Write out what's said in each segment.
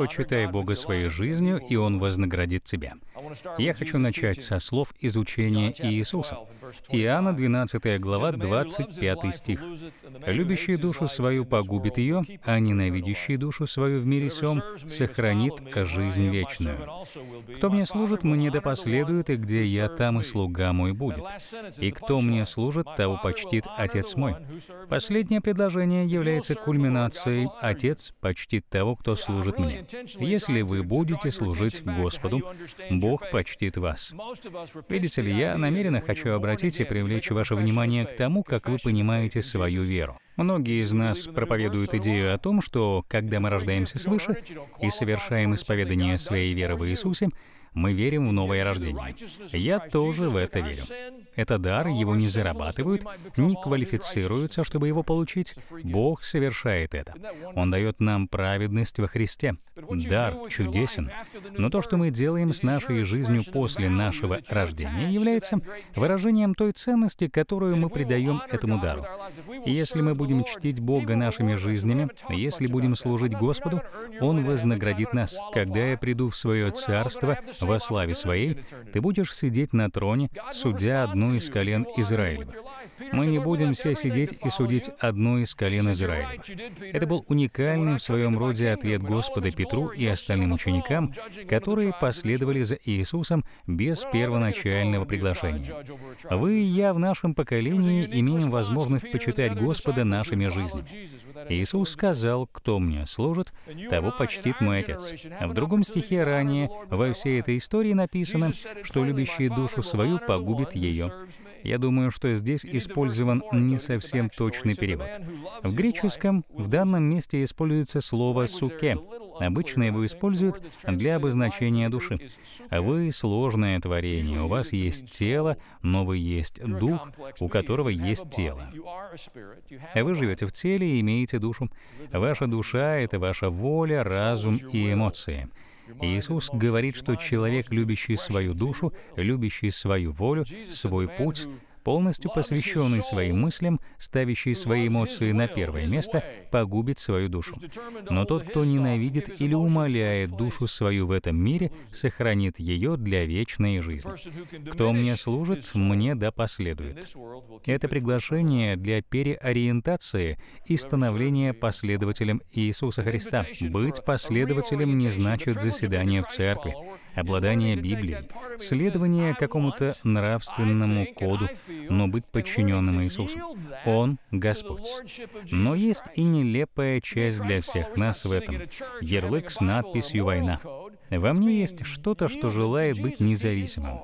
Почитай Бога своей жизнью, и Он вознаградит тебя. Я хочу начать со слов изучения Иисуса. Иоанна 12 глава, 25 стих. «Любящий душу свою погубит ее, а ненавидящий душу свою в мире сем сохранит жизнь вечную. Кто мне служит, мне допоследует, и где я, там и слуга мой будет. И кто мне служит, того почтит Отец мой». Последнее предложение является кульминацией «Отец почтит того, кто служит мне». Если вы будете служить Господу, Бог почтит вас. Видите ли, я намеренно хочу обратить хотите привлечь ваше внимание к тому, как вы понимаете свою веру. Многие из нас проповедуют идею о том, что когда мы рождаемся свыше и совершаем исповедание своей веры в Иисусе, мы верим в новое рождение. Я тоже в это верю. Это дар, его не зарабатывают, не квалифицируются, чтобы его получить. Бог совершает это. Он дает нам праведность во Христе. Дар чудесен. Но то, что мы делаем с нашей жизнью после нашего рождения, является выражением той ценности, которую мы придаем этому дару. если мы будем чтить Бога нашими жизнями, если будем служить Господу, Он вознаградит нас. Когда я приду в свое царство, во славе своей ты будешь сидеть на троне, судя одну из колен Израиля. Мы не будем все сидеть и судить одну из колен Израиля. Это был уникальный в своем роде ответ Господа Петру и остальным ученикам, которые последовали за Иисусом без первоначального приглашения. Вы и я в нашем поколении имеем возможность почитать Господа нашими жизнями. Иисус сказал, кто мне служит, того почтит мой Отец. В другом стихе ранее, во всей этой этой истории написано, что любящий душу свою погубит ее. Я думаю, что здесь использован не совсем точный перевод. В греческом в данном месте используется слово «суке». Обычно его используют для обозначения души. Вы сложное творение, у вас есть тело, но вы есть дух, у которого есть тело. Э, вы живете в теле и имеете душу. Ваша душа — это ваша воля, разум и эмоции. Иисус говорит, что человек, любящий свою душу, любящий свою волю, свой путь, полностью посвященный своим мыслям, ставящий свои эмоции на первое место, погубит свою душу. Но тот, кто ненавидит или умоляет душу свою в этом мире, сохранит ее для вечной жизни. Кто мне служит, мне да последует. Это приглашение для переориентации и становления последователем Иисуса Христа. Быть последователем не значит заседание в церкви обладание Библией, следование какому-то нравственному коду, но быть подчиненным Иисусу. Он Господь. Но есть и нелепая часть для всех нас в этом. Ярлык с надписью «Война». Во мне есть что-то, что желает быть независимым.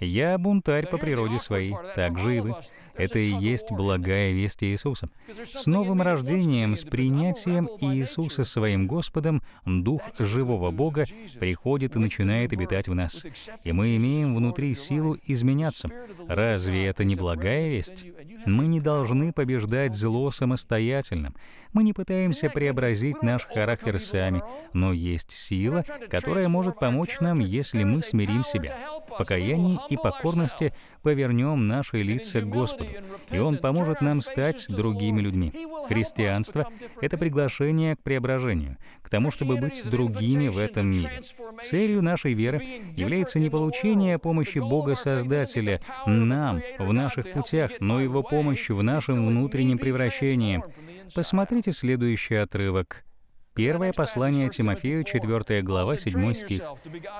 Я бунтарь по природе своей, так же и вы. Это и есть благая весть Иисуса. С новым рождением, с принятием Иисуса своим Господом, Дух живого Бога приходит и начинает обитать в нас. И мы имеем внутри силу изменяться. Разве это не благая весть? Мы не должны побеждать зло самостоятельно. Мы не пытаемся преобразить наш характер сами, но есть сила, которая может помочь нам, если мы смирим себя. В покаянии и покорности повернем наши лица к Господу и Он поможет нам стать другими людьми. Христианство — это приглашение к преображению, к тому, чтобы быть другими в этом мире. Целью нашей веры является не получение помощи Бога-Создателя нам в наших путях, но Его помощь в нашем внутреннем превращении. Посмотрите следующий отрывок — Первое послание Тимофею, 4 глава, 7 стих.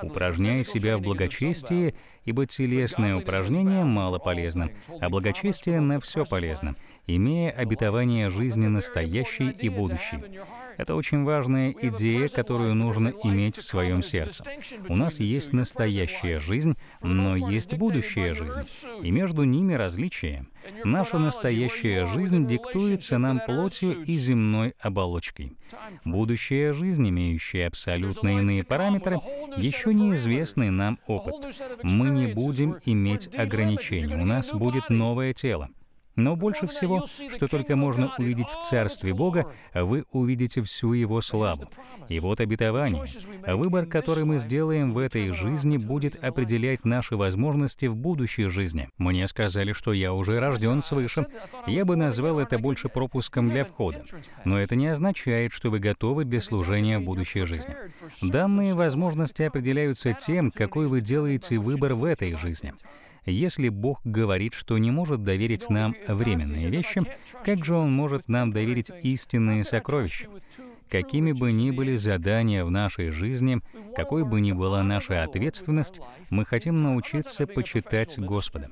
«Упражняй себя в благочестии, ибо телесное упражнение мало полезно, а благочестие на все полезно, имея обетование жизни настоящей и будущей. Это очень важная идея, которую нужно иметь в своем сердце. У нас есть настоящая жизнь, но есть будущая жизнь, и между ними различие. Наша настоящая жизнь диктуется нам плотью и земной оболочкой. Будущая жизнь, имеющая абсолютно иные параметры, еще неизвестный нам опыт. Мы не будем иметь ограничений, у нас будет новое тело. Но больше всего, что только можно увидеть в Царстве Бога, вы увидите всю Его славу. И вот обетование. Выбор, который мы сделаем в этой жизни, будет определять наши возможности в будущей жизни. Мне сказали, что я уже рожден свыше. Я бы назвал это больше пропуском для входа. Но это не означает, что вы готовы для служения в будущей жизни. Данные возможности определяются тем, какой вы делаете выбор в этой жизни. Если Бог говорит, что не может доверить нам временные вещи, как же Он может нам доверить истинные сокровища? Какими бы ни были задания в нашей жизни, какой бы ни была наша ответственность, мы хотим научиться почитать Господа.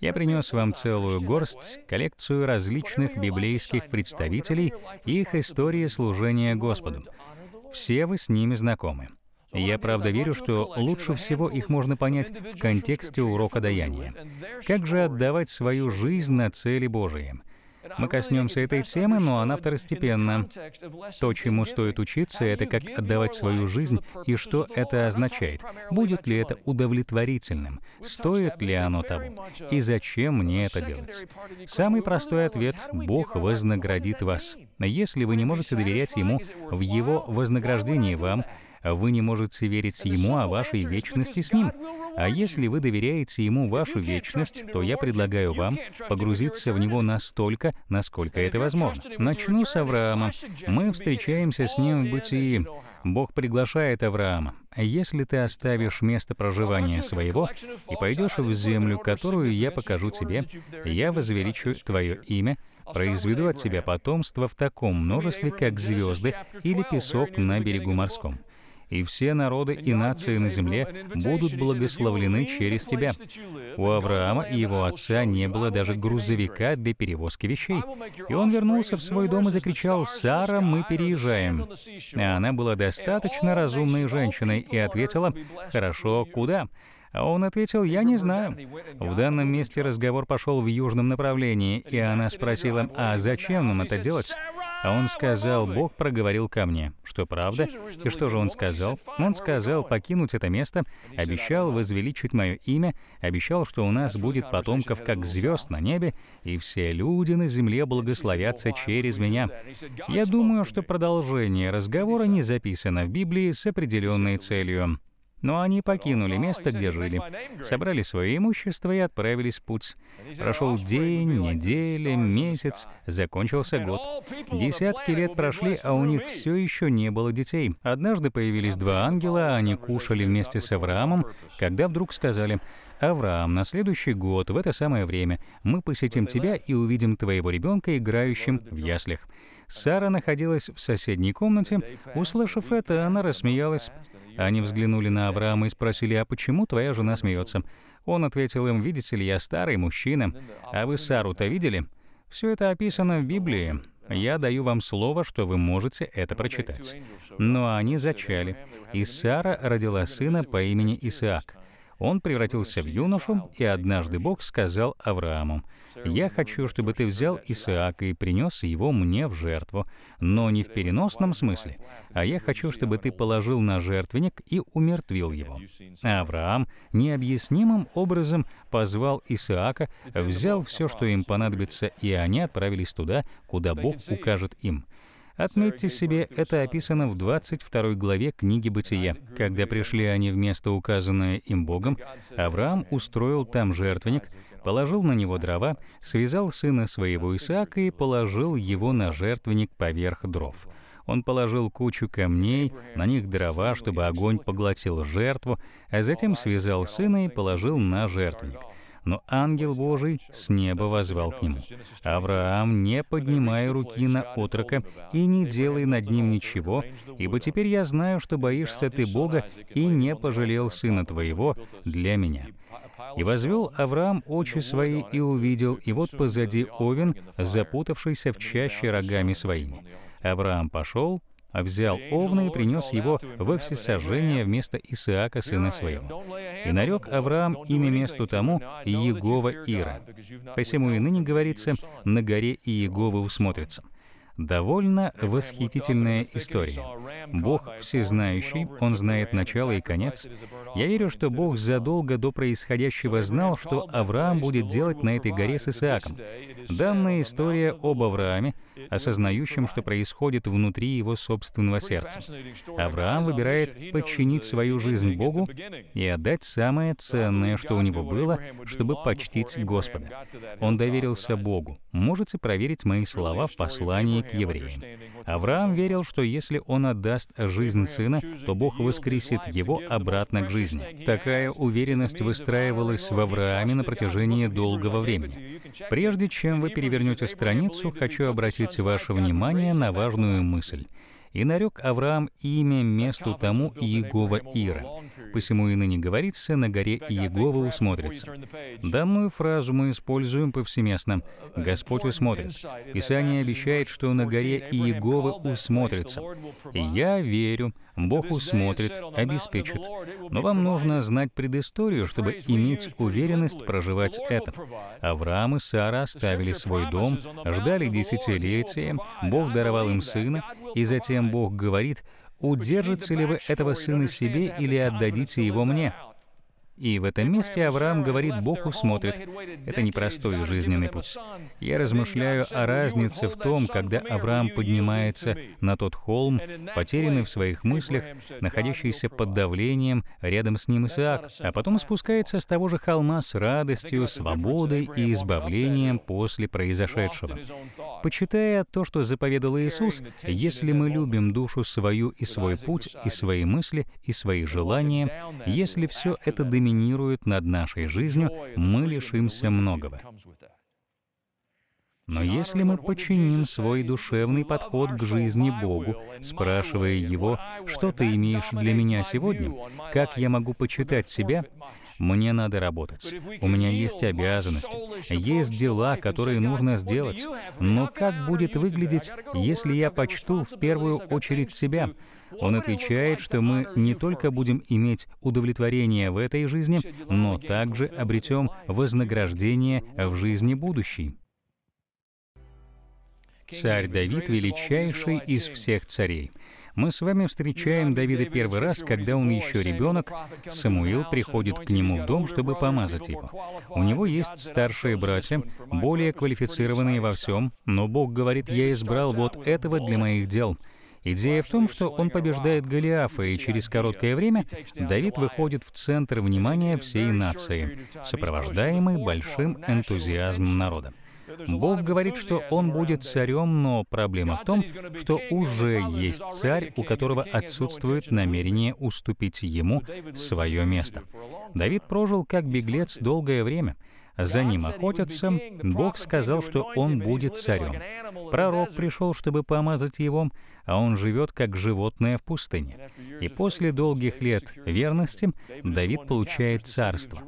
Я принес вам целую горсть, коллекцию различных библейских представителей и их истории служения Господу. Все вы с ними знакомы. Я правда верю, что лучше всего их можно понять в контексте урока даяния. Как же отдавать свою жизнь на цели Божии? Мы коснемся этой темы, но она второстепенна. То, чему стоит учиться, это как отдавать свою жизнь и что это означает. Будет ли это удовлетворительным? Стоит ли оно того? И зачем мне это делать? Самый простой ответ — Бог вознаградит вас. Если вы не можете доверять Ему в Его вознаграждении вам, вы не можете верить Ему о вашей вечности с Ним. А если вы доверяете Ему вашу вечность, то я предлагаю вам погрузиться в Него настолько, насколько это возможно. Начну с Авраама. Мы встречаемся с ним в бытии. Бог приглашает Авраама. «Если ты оставишь место проживания своего и пойдешь в землю, которую я покажу тебе, я возвеличу твое имя, произведу от тебя потомство в таком множестве, как звезды или песок на берегу морском» и все народы и нации на земле будут благословлены через тебя. У Авраама и его отца не было даже грузовика для перевозки вещей. И он вернулся в свой дом и закричал, «Сара, мы переезжаем». А она была достаточно разумной женщиной и ответила, «Хорошо, куда?» А он ответил, «Я не знаю». В данном месте разговор пошел в южном направлении, и она спросила, «А зачем нам это делать?» А он сказал, Бог проговорил ко мне. Что правда? И что же он сказал? Он сказал покинуть это место, обещал возвеличить мое имя, обещал, что у нас будет потомков, как звезд на небе, и все люди на земле благословятся через меня. Я думаю, что продолжение разговора не записано в Библии с определенной целью. Но они покинули место, где жили, собрали свое имущество и отправились в путь. Прошел день, неделя, месяц, закончился год. Десятки лет прошли, а у них все еще не было детей. Однажды появились два ангела, они кушали вместе с Авраамом, когда вдруг сказали, «Авраам, на следующий год, в это самое время, мы посетим тебя и увидим твоего ребенка играющим в яслях». Сара находилась в соседней комнате. Услышав это, она рассмеялась. Они взглянули на Авраама и спросили, «А почему твоя жена смеется?» Он ответил им, «Видите ли, я старый мужчина, а вы Сару-то видели?» Все это описано в Библии. Я даю вам слово, что вы можете это прочитать. Но они зачали, и Сара родила сына по имени Исаак. Он превратился в юношу, и однажды Бог сказал Аврааму, «Я хочу, чтобы ты взял Исаака и принес его мне в жертву, но не в переносном смысле, а я хочу, чтобы ты положил на жертвенник и умертвил его». Авраам необъяснимым образом позвал Исаака, взял все, что им понадобится, и они отправились туда, куда Бог укажет им. Отметьте себе, это описано в 22 главе книги Бытия. Когда пришли они в место, указанное им Богом, Авраам устроил там жертвенник, положил на него дрова, связал сына своего Исаака и положил его на жертвенник поверх дров. Он положил кучу камней, на них дрова, чтобы огонь поглотил жертву, а затем связал сына и положил на жертвенник — но ангел Божий с неба возвал к нему. «Авраам, не поднимай руки на отрока и не делай над ним ничего, ибо теперь я знаю, что боишься ты Бога и не пожалел сына твоего для меня». И возвел Авраам очи свои и увидел, и вот позади овен, запутавшийся в чаще рогами своими. Авраам пошел а взял овна и принес его во всесожжение вместо Исаака, сына своего. И нарек Авраам имя месту тому Егова Ира. Посему и ныне говорится, на горе Иеговы усмотрится. Довольно восхитительная история. Бог всезнающий, Он знает начало и конец. Я верю, что Бог задолго до происходящего знал, что Авраам будет делать на этой горе с Исааком. Данная история об Аврааме — осознающим, что происходит внутри его собственного сердца. Авраам выбирает подчинить свою жизнь Богу и отдать самое ценное, что у него было, чтобы почтить Господа. Он доверился Богу. Можете проверить мои слова в послании к евреям. Авраам верил, что если он отдаст жизнь сына, то Бог воскресит его обратно к жизни. Такая уверенность выстраивалась в Аврааме на протяжении долгого времени. Прежде чем вы перевернете страницу, хочу обратить обратить ваше внимание на важную мысль. «И нарек Авраам имя месту тому Иегова Ира, посему и ныне говорится, на горе Иегова усмотрится». Данную фразу мы используем повсеместно. «Господь усмотрит». Писание обещает, что на горе Иегова усмотрится. я верю, Бог усмотрит, обеспечит. Но вам нужно знать предысторию, чтобы иметь уверенность проживать это. Авраам и Сара оставили свой дом, ждали десятилетия, Бог даровал им сына, и затем Бог говорит, «Удержите ли вы этого сына себе или отдадите его мне?» И в этом месте Авраам говорит Богу, смотрит. Это непростой жизненный путь. Я размышляю о разнице в том, когда Авраам поднимается на тот холм, потерянный в своих мыслях, находящийся под давлением, рядом с ним Исаак, а потом спускается с того же холма с радостью, свободой и избавлением после произошедшего. Почитая то, что заповедал Иисус, если мы любим душу свою и свой путь, и свои мысли, и свои желания, если все это доминирует, доминирует над нашей жизнью, мы лишимся многого. Но если мы починим свой душевный подход к жизни Богу, спрашивая Его, что ты имеешь для меня сегодня, как я могу почитать себя, мне надо работать. У меня есть обязанности. Есть дела, которые нужно сделать. Но как будет выглядеть, если я почту в первую очередь себя? Он отвечает, что мы не только будем иметь удовлетворение в этой жизни, но также обретем вознаграждение в жизни будущей. Царь Давид — величайший из всех царей — мы с вами встречаем Давида первый раз, когда он еще ребенок. Самуил приходит к нему в дом, чтобы помазать его. У него есть старшие братья, более квалифицированные во всем, но Бог говорит, «Я избрал вот этого для моих дел». Идея в том, что он побеждает Голиафа, и через короткое время Давид выходит в центр внимания всей нации, сопровождаемый большим энтузиазмом народа. Бог говорит, что он будет царем, но проблема в том, что уже есть царь, у которого отсутствует намерение уступить ему свое место. Давид прожил как беглец долгое время. За ним охотятся, Бог сказал, что он будет царем. Пророк пришел, чтобы помазать его, а он живет как животное в пустыне. И после долгих лет верности Давид получает царство.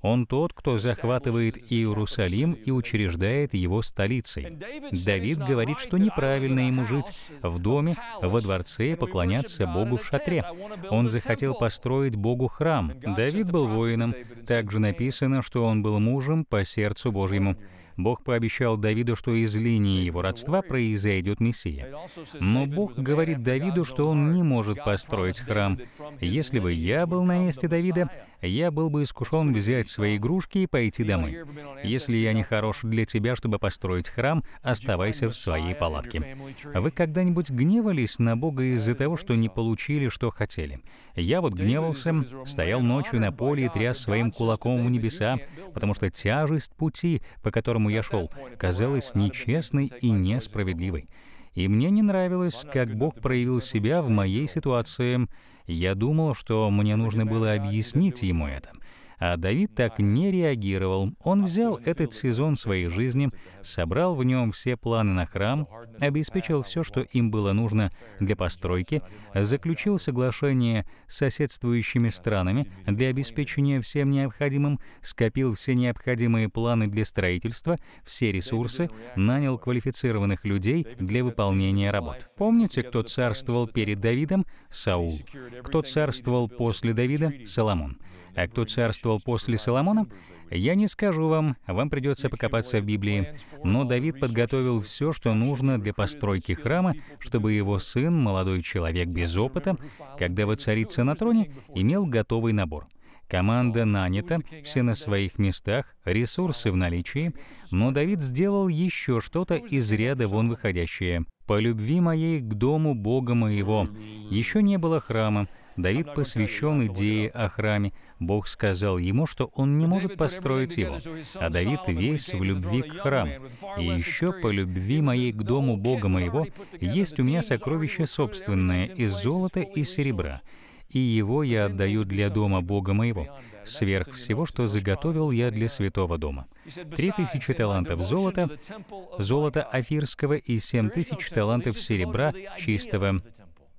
Он тот, кто захватывает Иерусалим и учреждает его столицей. Давид говорит, что неправильно ему жить в доме, во дворце и поклоняться Богу в шатре. Он захотел построить Богу храм. Давид был воином. Также написано, что он был мужем по сердцу Божьему. Бог пообещал Давиду, что из линии его родства произойдет Мессия. Но Бог говорит Давиду, что он не может построить храм. «Если бы я был на месте Давида, я был бы искушен взять свои игрушки и пойти домой. Если я не хорош для тебя, чтобы построить храм, оставайся в своей палатке. Вы когда-нибудь гневались на Бога из-за того, что не получили, что хотели? Я вот гневался, стоял ночью на поле и тряс своим кулаком в небеса, потому что тяжесть пути, по которому я шел, казалась нечестной и несправедливой. И мне не нравилось, как Бог проявил себя в моей ситуации. Я думал, что мне нужно было объяснить ему это. А Давид так не реагировал. Он взял этот сезон своей жизни, собрал в нем все планы на храм, обеспечил все, что им было нужно для постройки, заключил соглашение с соседствующими странами для обеспечения всем необходимым, скопил все необходимые планы для строительства, все ресурсы, нанял квалифицированных людей для выполнения работ. Помните, кто царствовал перед Давидом? Саул. Кто царствовал после Давида? Соломон. А кто царствовал после Соломона? Я не скажу вам, вам придется покопаться в Библии. Но Давид подготовил все, что нужно для постройки храма, чтобы его сын, молодой человек без опыта, когда воцарится на троне, имел готовый набор. Команда нанята, все на своих местах, ресурсы в наличии, но Давид сделал еще что-то из ряда вон выходящее. «По любви моей к дому Бога моего». Еще не было храма, Давид посвящен идее о храме. Бог сказал ему, что он не может построить его, а Давид весь в любви к храму. И еще по любви моей к дому Бога моего есть у меня сокровище собственное из золота и серебра, и его я отдаю для дома Бога моего, сверх всего, что заготовил я для святого дома. Три тысячи талантов золота, золота афирского и семь тысяч талантов серебра чистого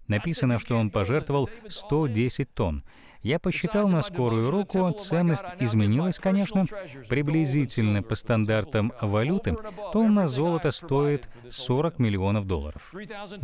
Написано, что он пожертвовал 110 тонн. Я посчитал на скорую руку, ценность изменилась, конечно, приблизительно по стандартам валюты, тонна золота стоит 40 миллионов долларов.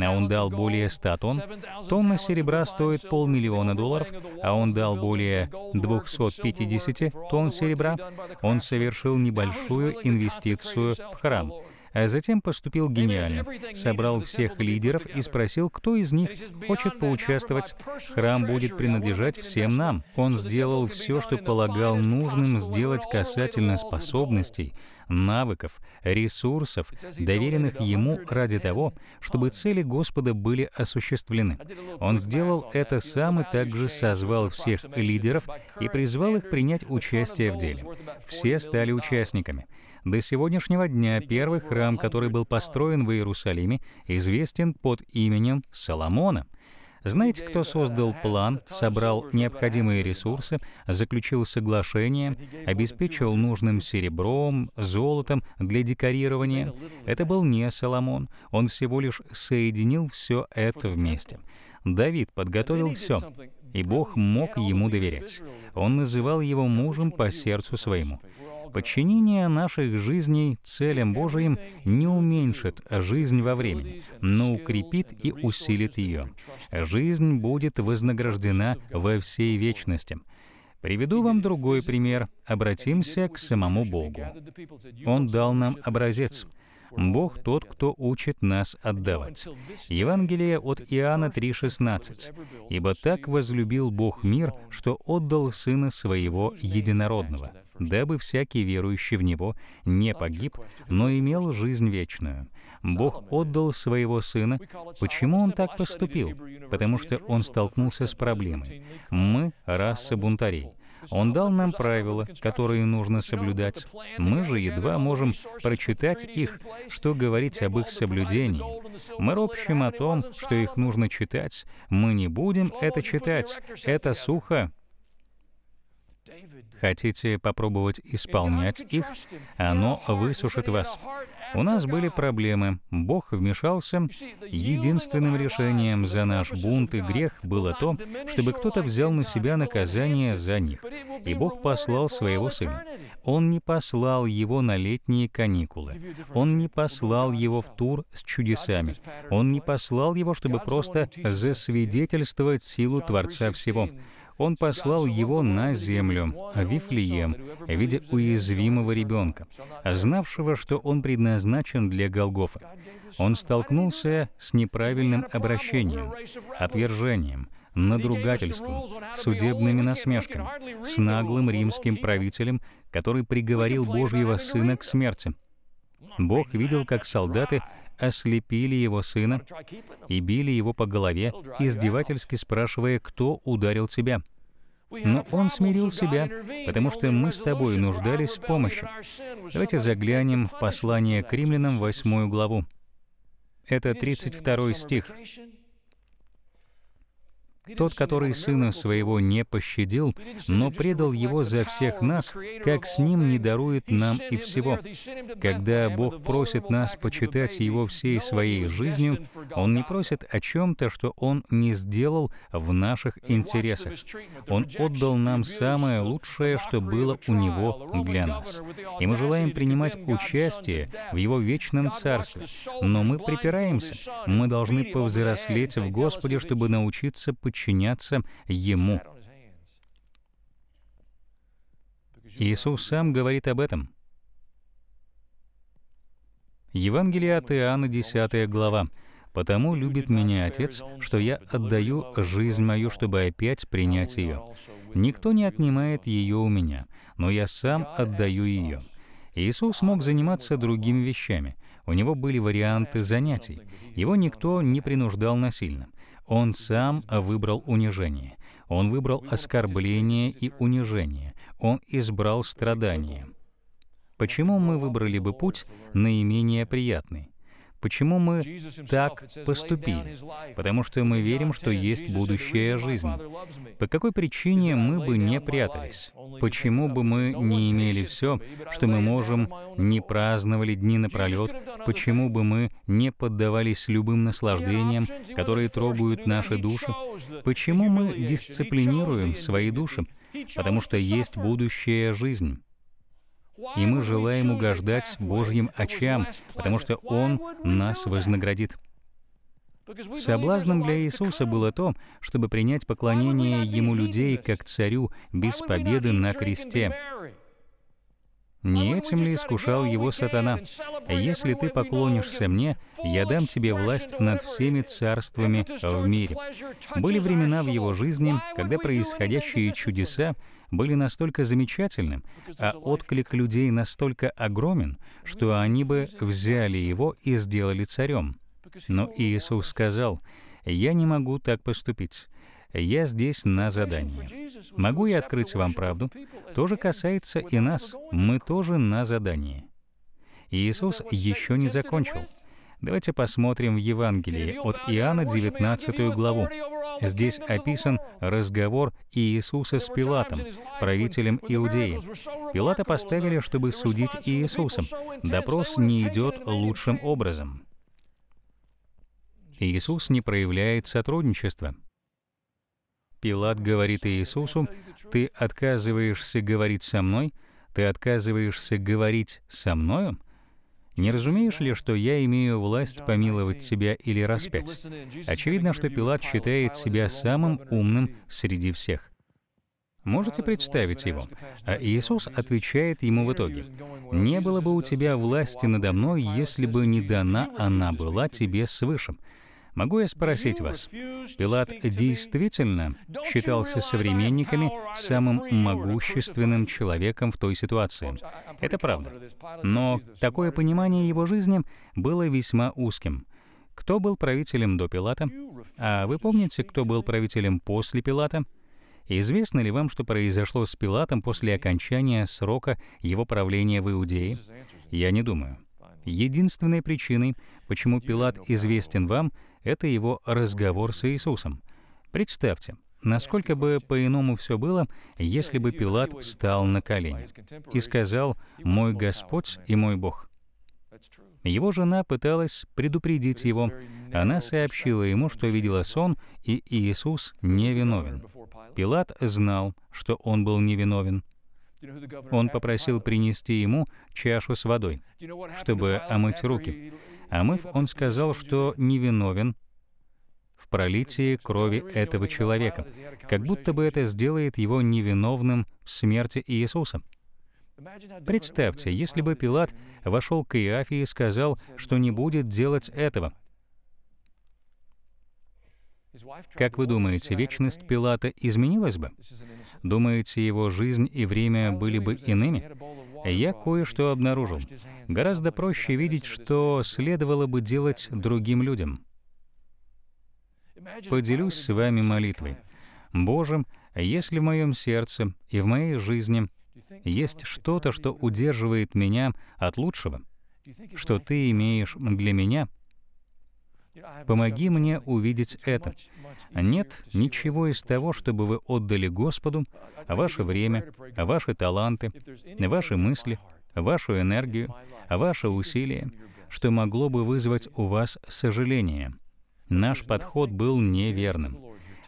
А он дал более 100 тонн, тонна серебра стоит полмиллиона долларов, а он дал более 250 тонн серебра, он совершил небольшую инвестицию в храм — а затем поступил гениально. Собрал всех лидеров и спросил, кто из них хочет поучаствовать. Храм будет принадлежать всем нам. Он сделал все, что полагал нужным сделать касательно способностей, навыков, ресурсов, доверенных ему ради того, чтобы цели Господа были осуществлены. Он сделал это сам и также созвал всех лидеров и призвал их принять участие в деле. Все стали участниками. До сегодняшнего дня первый храм, который был построен в Иерусалиме, известен под именем Соломона. Знаете, кто создал план, собрал необходимые ресурсы, заключил соглашение, обеспечил нужным серебром, золотом для декорирования? Это был не Соломон. Он всего лишь соединил все это вместе. Давид подготовил все, и Бог мог ему доверять. Он называл его мужем по сердцу своему. Подчинение наших жизней целям Божиим не уменьшит жизнь во времени, но укрепит и усилит ее. Жизнь будет вознаграждена во всей вечности. Приведу вам другой пример. Обратимся к самому Богу. Он дал нам образец — Бог тот, кто учит нас отдавать. Евангелие от Иоанна 3,16. «Ибо так возлюбил Бог мир, что отдал Сына Своего Единородного, дабы всякий верующий в Него не погиб, но имел жизнь вечную». Бог отдал Своего Сына. Почему Он так поступил? Потому что Он столкнулся с проблемой. Мы — раса бунтарей. Он дал нам правила, которые нужно соблюдать. Мы же едва можем прочитать их, что говорить об их соблюдении. Мы ропщим о том, что их нужно читать. Мы не будем это читать. Это сухо. Хотите попробовать исполнять их? Оно высушит вас. У нас были проблемы. Бог вмешался. Единственным решением за наш бунт и грех было то, чтобы кто-то взял на себя наказание за них. И Бог послал своего Сына. Он не послал его на летние каникулы. Он не послал его в тур с чудесами. Он не послал его, чтобы просто засвидетельствовать силу Творца всего. Он послал его на землю, Вифлеем, в виде уязвимого ребенка, знавшего, что он предназначен для Голгофы. Он столкнулся с неправильным обращением, отвержением, надругательством, судебными насмешками, с наглым римским правителем, который приговорил Божьего Сына к смерти. Бог видел, как солдаты ослепили его сына и били его по голове, издевательски спрашивая, кто ударил тебя. Но он смирил себя, потому что мы с тобой нуждались в помощи. Давайте заглянем в послание к римлянам, 8 главу. Это 32 стих. Тот, который сына своего не пощадил, но предал его за всех нас, как с ним не дарует нам и всего. Когда Бог просит нас почитать его всей своей жизнью, Он не просит о чем-то, что Он не сделал в наших интересах. Он отдал нам самое лучшее, что было у Него для нас. И мы желаем принимать участие в Его вечном Царстве. Но мы припираемся. Мы должны повзрослеть в Господе, чтобы научиться почитать подчиняться Ему. Иисус сам говорит об этом. Евангелие от Иоанна, 10 глава. «Потому любит меня Отец, что я отдаю жизнь мою, чтобы опять принять ее. Никто не отнимает ее у меня, но я сам отдаю ее». Иисус мог заниматься другими вещами. У него были варианты занятий. Его никто не принуждал насильно. Он сам выбрал унижение. Он выбрал оскорбление и унижение. Он избрал страдания. Почему мы выбрали бы путь наименее приятный? Почему мы так поступили? Потому что мы верим, что есть будущая жизнь. По какой причине мы бы не прятались? Почему бы мы не имели все, что мы можем, не праздновали дни напролет? Почему бы мы не поддавались любым наслаждениям, которые трогают наши души? Почему мы дисциплинируем свои души? Потому что есть будущая жизнь. И мы желаем угождать Божьим очам, потому что Он нас вознаградит. Соблазном для Иисуса было то, чтобы принять поклонение Ему людей как царю без победы на кресте. Ну не этим ли искушал его сатана? Если ты поклонишься мне, я дам тебе власть над всеми царствами в мире. Были времена в его жизни, когда происходящие чудеса были настолько замечательным, а отклик людей настолько огромен, что они бы взяли его и сделали царем. Но Иисус сказал, «Я не могу так поступить, я здесь на задании. Могу я открыть вам правду? Тоже касается и нас. Мы тоже на задании. Иисус еще не закончил. Давайте посмотрим в Евангелии от Иоанна 19 главу. Здесь описан разговор Иисуса с Пилатом, правителем Иудеи. Пилата поставили, чтобы судить Иисусом. Допрос не идет лучшим образом. Иисус не проявляет сотрудничества. Пилат говорит Иисусу, «Ты отказываешься говорить со мной? Ты отказываешься говорить со мною?» Не разумеешь ли, что я имею власть помиловать тебя или распять? Очевидно, что Пилат считает себя самым умным среди всех. Можете представить его? А Иисус отвечает ему в итоге, «Не было бы у тебя власти надо мной, если бы не дана она была тебе свыше». Могу я спросить вас, Пилат действительно считался современниками самым могущественным человеком в той ситуации? Это правда. Но такое понимание его жизни было весьма узким. Кто был правителем до Пилата? А вы помните, кто был правителем после Пилата? Известно ли вам, что произошло с Пилатом после окончания срока его правления в Иудее? Я не думаю. Единственной причиной, почему Пилат известен вам, это его разговор с Иисусом. Представьте, насколько бы по-иному все было, если бы Пилат встал на колени и сказал «Мой Господь и мой Бог». Его жена пыталась предупредить его. Она сообщила ему, что видела сон, и Иисус невиновен. Пилат знал, что он был невиновен. Он попросил принести ему чашу с водой, чтобы омыть руки. Амыв он сказал, что невиновен в пролитии крови этого человека, как будто бы это сделает его невиновным в смерти Иисуса. Представьте, если бы Пилат вошел к Иафе и сказал, что не будет делать этого — как вы думаете, вечность Пилата изменилась бы? Думаете, его жизнь и время были бы иными? Я кое-что обнаружил. Гораздо проще видеть, что следовало бы делать другим людям. Поделюсь с вами молитвой. Боже, если в моем сердце и в моей жизни есть что-то, что удерживает меня от лучшего, что Ты имеешь для меня — Помоги мне увидеть это. Нет ничего из того, чтобы вы отдали Господу ваше время, ваши таланты, ваши мысли, вашу энергию, ваши усилия, что могло бы вызвать у вас сожаление. Наш подход был неверным.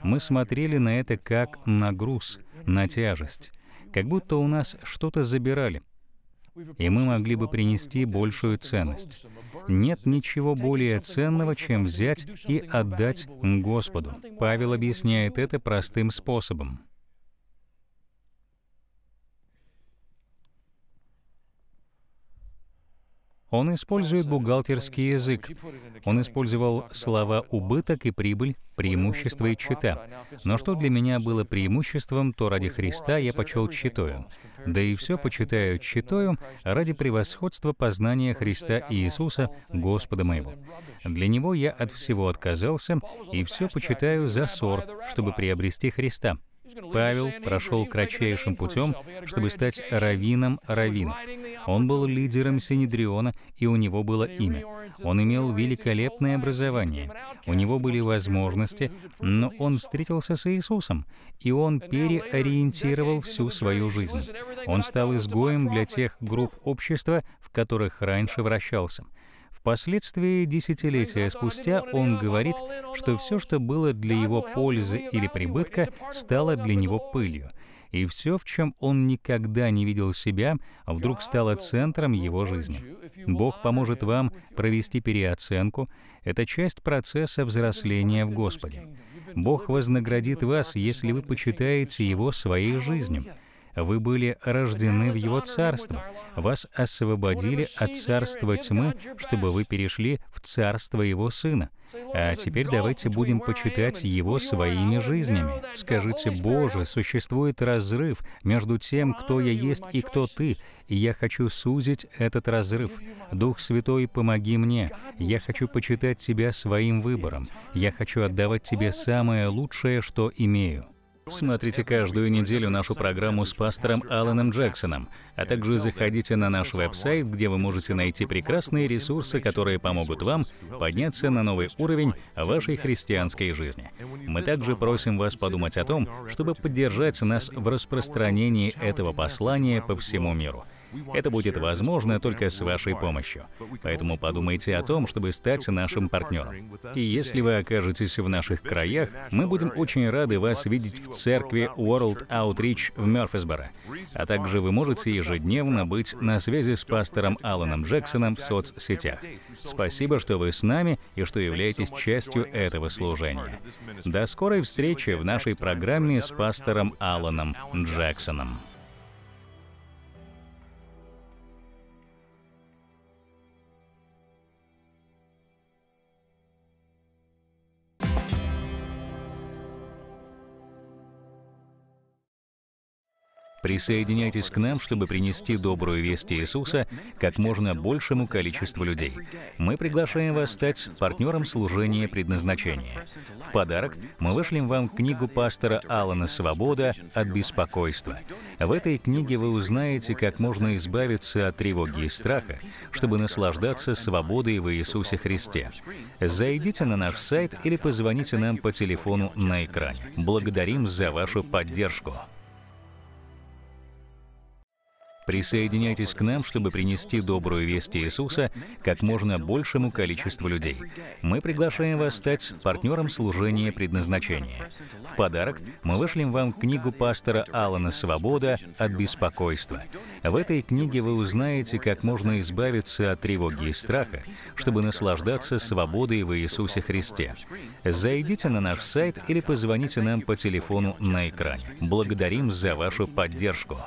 Мы смотрели на это как на груз, на тяжесть, как будто у нас что-то забирали, и мы могли бы принести большую ценность. Нет ничего более ценного, чем взять и отдать Господу. Павел объясняет это простым способом. Он использует бухгалтерский язык. Он использовал слова «убыток» и «прибыль», «преимущество» и «чита». Но что для меня было преимуществом, то ради Христа я почел читою. Да и все почитаю читою ради превосходства познания Христа и Иисуса, Господа моего. Для Него я от всего отказался, и все почитаю за ссор, чтобы приобрести Христа, Павел прошел кратчайшим путем, чтобы стать раввином раввинов. Он был лидером Синедриона, и у него было имя. Он имел великолепное образование. У него были возможности, но он встретился с Иисусом, и он переориентировал всю свою жизнь. Он стал изгоем для тех групп общества, в которых раньше вращался. Впоследствии, десятилетия спустя, он говорит, что все, что было для его пользы или прибытка, стало для него пылью. И все, в чем он никогда не видел себя, вдруг стало центром его жизни. Бог поможет вам провести переоценку. Это часть процесса взросления в Господе. Бог вознаградит вас, если вы почитаете Его своей жизнью. Вы были рождены в Его Царство. Вас освободили от царства тьмы, чтобы вы перешли в царство Его Сына. А теперь давайте будем почитать Его своими жизнями. Скажите, «Боже, существует разрыв между тем, кто я есть и кто Ты, и я хочу сузить этот разрыв. Дух Святой, помоги мне. Я хочу почитать Тебя своим выбором. Я хочу отдавать Тебе самое лучшее, что имею». Смотрите каждую неделю нашу программу с пастором Аланом Джексоном, а также заходите на наш веб-сайт, где вы можете найти прекрасные ресурсы, которые помогут вам подняться на новый уровень вашей христианской жизни. Мы также просим вас подумать о том, чтобы поддержать нас в распространении этого послания по всему миру — это будет возможно только с вашей помощью. Поэтому подумайте о том, чтобы стать нашим партнером. И если вы окажетесь в наших краях, мы будем очень рады вас видеть в церкви World Outreach в Мерфисборо. А также вы можете ежедневно быть на связи с пастором Аланом Джексоном в соцсетях. Спасибо, что вы с нами и что являетесь частью этого служения. До скорой встречи в нашей программе с пастором Аланом Джексоном. Присоединяйтесь к нам, чтобы принести добрую весть Иисуса как можно большему количеству людей. Мы приглашаем вас стать партнером служения предназначения. В подарок мы вышлем вам книгу пастора Алана Свобода «От беспокойства». В этой книге вы узнаете, как можно избавиться от тревоги и страха, чтобы наслаждаться свободой в Иисусе Христе. Зайдите на наш сайт или позвоните нам по телефону на экране. Благодарим за вашу поддержку. Присоединяйтесь к нам, чтобы принести добрую весть Иисуса как можно большему количеству людей. Мы приглашаем вас стать партнером служения предназначения. В подарок мы вышлем вам книгу пастора Алана «Свобода от беспокойства». В этой книге вы узнаете, как можно избавиться от тревоги и страха, чтобы наслаждаться свободой в Иисусе Христе. Зайдите на наш сайт или позвоните нам по телефону на экране. Благодарим за вашу поддержку.